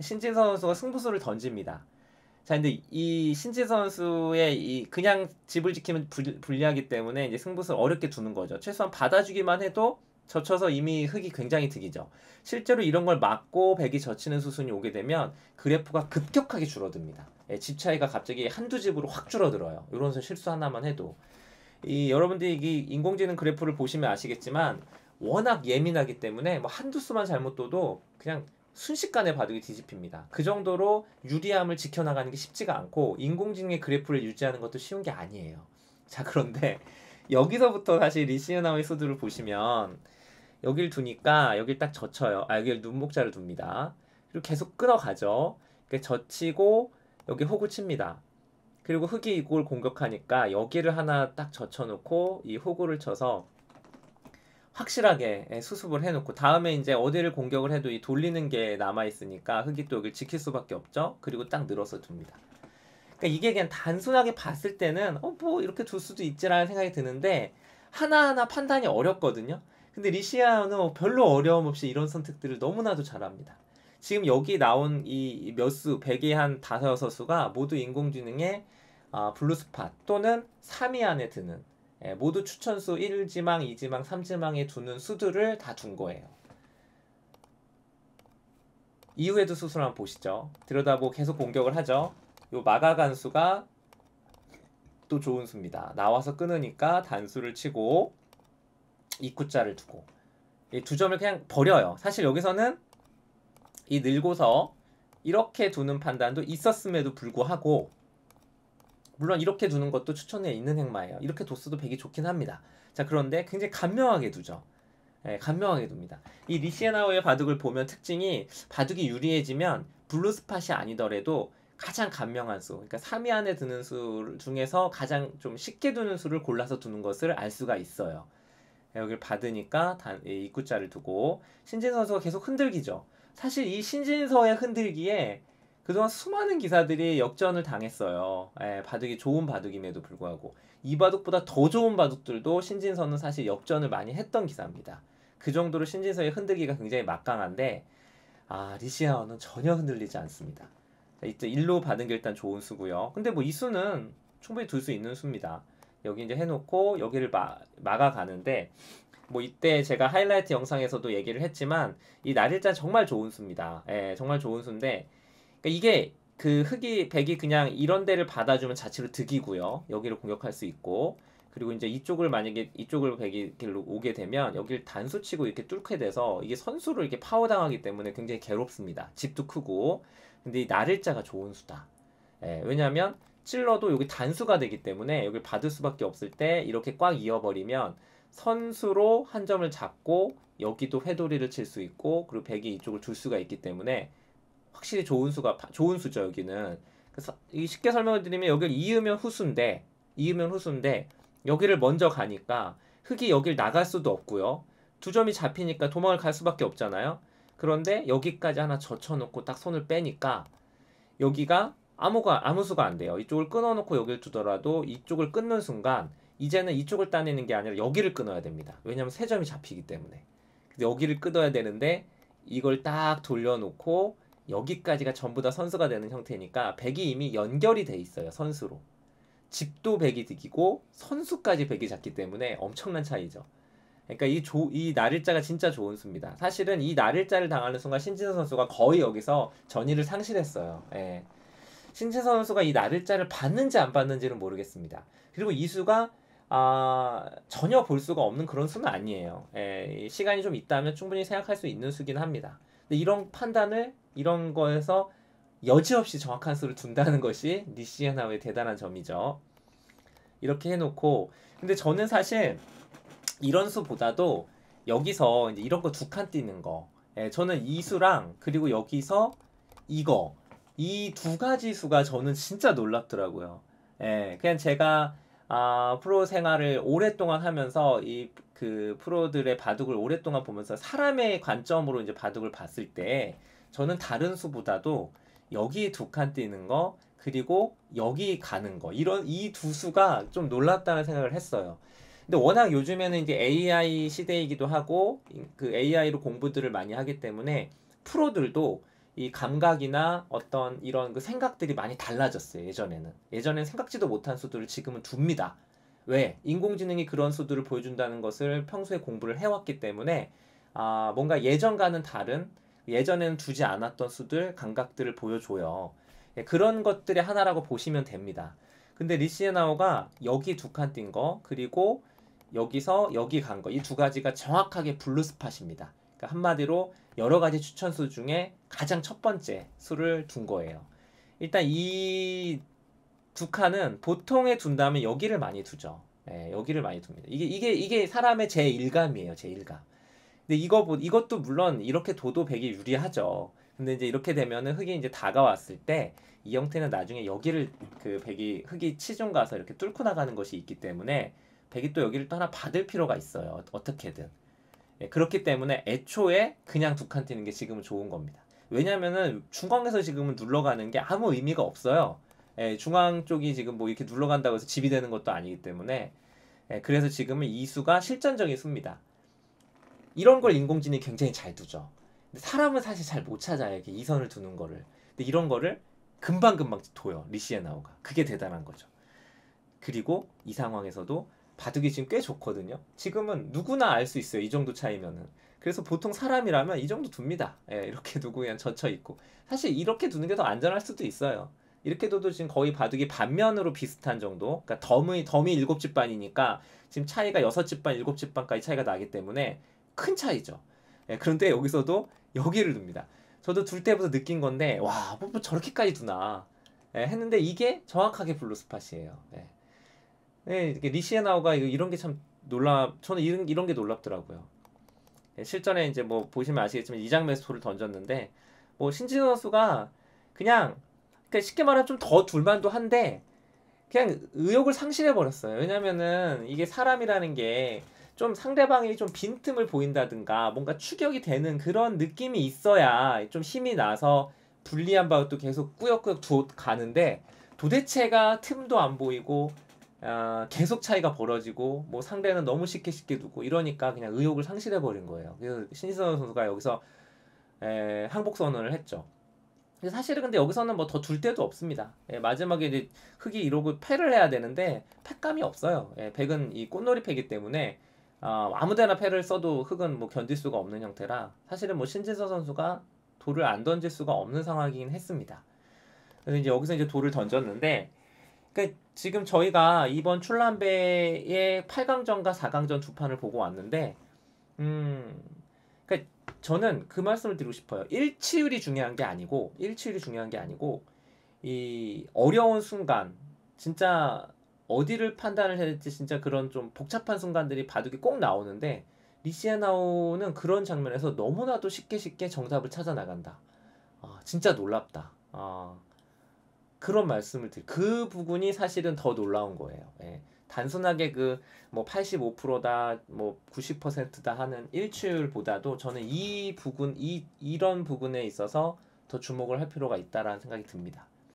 신진선 수가 승부수를 던집니다. 자, 근데 이신진 선수의 이 그냥 집을 지키면 불, 불리하기 때문에 이제 승부수를 어렵게 두는 거죠. 최소한 받아주기만 해도 젖혀서 이미 흙이 굉장히 득이죠. 실제로 이런 걸 막고 백이 젖히는 수순이 오게 되면 그래프가 급격하게 줄어듭니다. 예, 집 차이가 갑자기 한두 집으로 확 줄어들어요. 이런 실수 하나만 해도. 이 여러분들이 이 인공지능 그래프를 보시면 아시겠지만 워낙 예민하기 때문에 뭐 한두 수만 잘못 둬도 그냥 순식간에 바둑이 뒤집힙니다. 그 정도로 유리함을 지켜나가는 게 쉽지가 않고 인공지능의 그래프를 유지하는 것도 쉬운 게 아니에요. 자 그런데 여기서부터 다시 리시에나의 소드를 보시면 여길 두니까 여길 딱 젖혀요. 아 여길 눈목자를 둡니다. 그리고 계속 끊어가죠. 젖히고 여기 호구 칩니다. 그리고 흙이 이걸 공격하니까 여기를 하나 딱 젖혀놓고 이 호구를 쳐서 확실하게 예, 수습을 해놓고 다음에 이제 어디를 공격을 해도 이 돌리는 게 남아 있으니까 흑이또을 지킬 수밖에 없죠. 그리고 딱 늘어서 둡니다. 그러니까 이게 그냥 단순하게 봤을 때는 어뭐 이렇게 둘 수도 있지라는 생각이 드는데 하나하나 판단이 어렵거든요. 근데 리시아는 뭐 별로 어려움 없이 이런 선택들을 너무나도 잘합니다. 지금 여기 나온 이 몇 수, 100이 한 5, 6수가 모두 인공지능의 아, 블루스팟 또는 3위 안에 드는 예, 모두 추천수 1지망, 2지망, 3지망에 두는 수들을 다 둔 거예요. 이후에도 수술 한번 보시죠. 들여다보고 계속 공격을 하죠. 요 마가간수가 또 좋은 수입니다. 나와서 끊으니까 단수를 치고 입구자를 두고 이 두 점을 그냥 버려요. 사실 여기서는 이늘고서 이렇게 두는 판단도 있었음에도 불구하고 물론 이렇게 두는 것도 추천에 있는 행마예요. 이렇게 뒀어도 백이 좋긴 합니다. 자 그런데 굉장히 간명하게 두죠. 예, 간명하게 둡니다. 이 리시에나우의 바둑을 보면 특징이 바둑이 유리해지면 블루 스팟이 아니더라도 가장 간명한 수, 그러니까 3위 안에 드는 수 중에서 가장 좀 쉽게 두는 수를 골라서 두는 것을 알 수가 있어요. 예, 여기를 받으니까 단, 예, 입구자를 두고 신진 선수가 계속 흔들기죠. 사실 이 신진서의 흔들기에 그동안 수많은 기사들이 역전을 당했어요. 예, 바둑이 좋은 바둑임에도 불구하고 이 바둑보다 더 좋은 바둑들도 신진서는 사실 역전을 많이 했던 기사입니다. 그 정도로 신진서의 흔들기가 굉장히 막강한데 아리시아어는 전혀 흔들리지 않습니다. 자, 이제 일로 받은 게 일단 좋은 수고요. 근데 뭐 이 수는 충분히 둘 수 있는 수입니다. 여기 이제 해놓고 여기를 마, 막아가는데 뭐 이때 제가 하이라이트 영상에서도 얘기를 했지만 이 날일자 정말 좋은 수입니다. 예, 정말 좋은 수인데 그러니까 이게 그흙이 백이 그냥 이런 데를 받아주면 자체로 득이고요. 여기를 공격할 수 있고 그리고 이제 이쪽을 만약에 이쪽을 백이 길로 오게 되면 여기를 단수 치고 이렇게 뚫게 돼서 이게 선수로 이렇게 파워당하기 때문에 굉장히 괴롭습니다. 집도 크고 근데 이 나를자가 좋은 수다. 예, 왜냐하면 찔러도 여기 단수가 되기 때문에 여기 받을 수밖에 없을 때 이렇게 꽉 이어버리면 선수로 한 점을 잡고 여기도 회돌이를 칠 수 있고 그리고 백이 이쪽을 둘 수가 있기 때문에 확실히 좋은 수가 좋은 수죠 여기는. 그래서 이 쉽게 설명을 드리면 여기를 이으면 후순데 이으면 후순데 여기를 먼저 가니까 흙이 여길 나갈 수도 없고요. 두 점이 잡히니까 도망을 갈 수밖에 없잖아요. 그런데 여기까지 하나 젖혀놓고 딱 손을 빼니까 여기가 아무가 아무 수가 안 돼요. 이쪽을 끊어놓고 여기를 두더라도 이쪽을 끊는 순간 이제는 이쪽을 따내는 게 아니라 여기를 끊어야 됩니다. 왜냐하면 세 점이 잡히기 때문에. 여기를 끊어야 되는데 이걸 딱 돌려놓고 여기까지가 전부 다 선수가 되는 형태니까 백이 이미 연결이 돼 있어요 선수로 집도 백이 득이고 선수까지 백이 잡기 때문에 엄청난 차이죠 그러니까 이, 조, 이 날일자가 진짜 좋은 수입니다 사실은 이 날일자를 당하는 순간 신진선 선수가 거의 여기서 전의를 상실했어요 예. 신진선 선수가 이 날일자를 받는지 안 받는지는 모르겠습니다 그리고 이 수가 아, 전혀 볼 수가 없는 그런 수는 아니에요 예, 시간이 좀 있다면 충분히 생각할 수 있는 수긴 합니다 근데 이런 판단을 이런 거에서 여지없이 정확한 수를 둔다는 것이 니시야나우의 대단한 점이죠. 이렇게 해놓고 근데 저는 사실 이런 수보다도 여기서 이제 이런 거 두 칸 띄는 거 예, 저는 이 수랑 그리고 여기서 이거 이 두 가지 수가 저는 진짜 놀랍더라고요. 예, 그냥 제가 아, 프로 생활을 오랫동안 하면서 이 그 프로들의 바둑을 오랫동안 보면서 사람의 관점으로 이제 바둑을 봤을 때 저는 다른 수보다도 여기 두 칸 뛰는 거 그리고 여기 가는 거 이런 이 두 수가 좀놀랐다는 생각을 했어요. 근데 워낙 요즘에는 이제 AI 시대이기도 하고 그 AI로 공부들을 많이 하기 때문에 프로들도 이 감각이나 어떤 이런 그 생각들이 많이 달라졌어요. 예전에는 예전에 생각지도 못한 수들을 지금은 둡니다. 왜 인공지능이 그런 수들을 보여준다는 것을 평소에 공부를 해왔기 때문에 아 뭔가 예전과는 다른 예전에는 두지 않았던 수들, 감각들을 보여줘요. 예, 그런 것들의 하나라고 보시면 됩니다. 근데 리시에나오가 여기 두 칸 띈 거, 그리고 여기서 여기 간 거, 이 두 가지가 정확하게 블루스팟입니다. 그러니까 한마디로 여러 가지 추천수 중에 가장 첫 번째 수를 둔 거예요. 일단 이 두 칸은 보통에 둔다면 여기를 많이 두죠. 예, 여기를 많이 둡니다. 이게, 이게, 이게 사람의 제 일감이에요, 제 일감. 근데 이거 이것도 물론 이렇게 둬도백이 유리하죠. 근데 이제 이렇게 되면은 흑이 이제 다가왔을 때 이 형태는 나중에 여기를 그 백이 흑이 치중 가서 이렇게 뚫고 나가는 것이 있기 때문에 백이 또 여기를 또 하나 받을 필요가 있어요. 어, 어떻게든. 예, 그렇기 때문에 애초에 그냥 두 칸 뛰는 게 지금은 좋은 겁니다. 왜냐면은 중앙에서 지금은 눌러가는 게 아무 의미가 없어요. 예, 중앙 쪽이 지금 뭐 이렇게 눌러간다고 해서 집이 되는 것도 아니기 때문에 예, 그래서 지금은 이 수가 실전적인 수입니다. 이런 걸 인공지능이 굉장히 잘 두죠. 근데 사람은 사실 잘 못 찾아요. 이렇게 이선을 두는 거를. 근데 이런 거를 금방금방 둬요. 리시에나오가. 그게 대단한 거죠. 그리고 이 상황에서도 바둑이 지금 꽤 좋거든요. 지금은 누구나 알 수 있어요. 이 정도 차이면은. 그래서 보통 사람이라면 이 정도 둡니다. 예, 이렇게 두고 그냥 젖혀 있고. 사실 이렇게 두는 게 더 안전할 수도 있어요. 이렇게 둬도 지금 거의 바둑이 반면으로 비슷한 정도. 그러니까 덤이 덤이 7집반이니까 지금 차이가 6집반, 7집반까지 차이가 나기 때문에 큰 차이죠. 예, 그런데 여기서도 여기를 둡니다. 저도 둘 때부터 느낀 건데 와, 뭐, 뭐 저렇게까지 두나 예, 했는데 이게 정확하게 블루 스팟이에요. 예. 예, 리시에나우가 이런 게 참 놀랍, 저는 이런, 이런 게 놀랍더라고요. 예, 실전에 이제 뭐 보시면 아시겠지만 이장메스 돌을 던졌는데 뭐 신진호 선수가 그냥 그러니까 쉽게 말하면 좀 더 둘만도 한데 그냥 의욕을 상실해 버렸어요. 왜냐면은 이게 사람이라는 게좀 상대방이 좀 빈틈을 보인다든가 뭔가 추격이 되는 그런 느낌이 있어야 좀 힘이 나서 불리한 바우도 계속 꾸역꾸역 두 가는데 도대체가 틈도 안 보이고 어, 계속 차이가 벌어지고 뭐 상대는 너무 쉽게 쉽게 두고 이러니까 그냥 의욕을 상실해 버린 거예요. 그래서 신선 선수가 여기서 에, 항복 선언을 했죠. 사실은 근데 여기서는 뭐 더둘 데도 없습니다. 예, 마지막에 이제 흑이 이러고 패를 해야 되는데 패감이 없어요. 예, 백은 이 꽃놀이 패기 때문에 어, 아무데나 패를 써도 흑은 뭐 견딜 수가 없는 형태라 사실은 뭐 신진서 선수가 돌을 안 던질 수가 없는 상황이긴 했습니다. 그래서 이제 여기서 이제 돌을 던졌는데 그러니까 지금 저희가 이번 출람배의 8강전과 4강전 두 판을 보고 왔는데 음 그러니까 저는 그 말씀을 드리고 싶어요. 일치율이 중요한 게 아니고 일치율이 중요한 게 아니고 이 어려운 순간 진짜 어디를 판단을 해야 될지 진짜 그런 좀 복잡한 순간들이 바둑이 꼭 나오는데 리시아나오는 그런 장면에서 너무나도 쉽게 쉽게 정답을 찾아 나간다. 아, 진짜 놀랍다. 아, 그런 말씀을 드릴. 그 부분이 사실은 더 놀라운 거예요. 예. 단순하게 그 뭐 85%다 뭐 90%다 뭐 하는 일출보다도 저는 이 부분 이 이런 부분에 있어서 더 주목을 할 필요가 있다라는 생각이 듭니다.